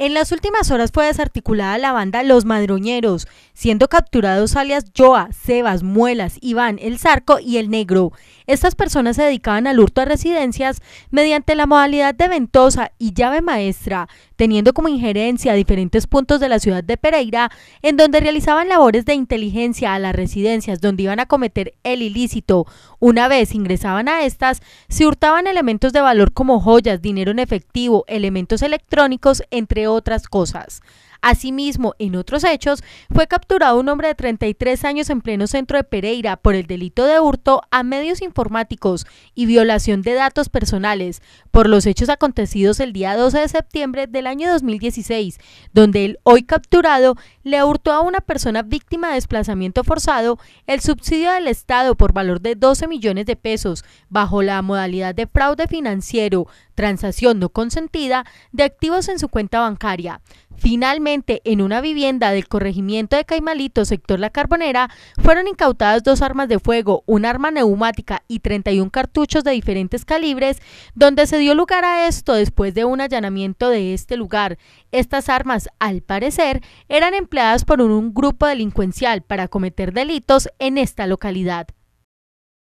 En las últimas horas fue desarticulada la banda Los Madroñeros, siendo capturados alias Joa, Sebas, Muelas, Iván, El Zarco y El Negro. Estas personas se dedicaban al hurto a residencias mediante la modalidad de ventosa y llave maestra, teniendo como injerencia diferentes puntos de la ciudad de Pereira, en donde realizaban labores de inteligencia a las residencias donde iban a cometer el ilícito. Una vez ingresaban a estas, se hurtaban elementos de valor como joyas, dinero en efectivo, elementos electrónicos, entre otras cosas. Asimismo, en otros hechos, fue capturado un hombre de 33 años en pleno centro de Pereira por el delito de hurto a medios informáticos y violación de datos personales por los hechos acontecidos el día 12 de septiembre del año 2016, donde el hoy capturado le hurtó a una persona víctima de desplazamiento forzado el subsidio del Estado por valor de 12 millones de pesos bajo la modalidad de fraude financiero, transacción no consentida de activos en su cuenta bancaria. Finalmente, en una vivienda del corregimiento de Caimalito, sector La Carbonera, fueron incautadas dos armas de fuego, una arma neumática y 31 cartuchos de diferentes calibres, donde se dio lugar a esto después de un allanamiento de este lugar. Estas armas, al parecer, eran empleadas por un grupo delincuencial para cometer delitos en esta localidad.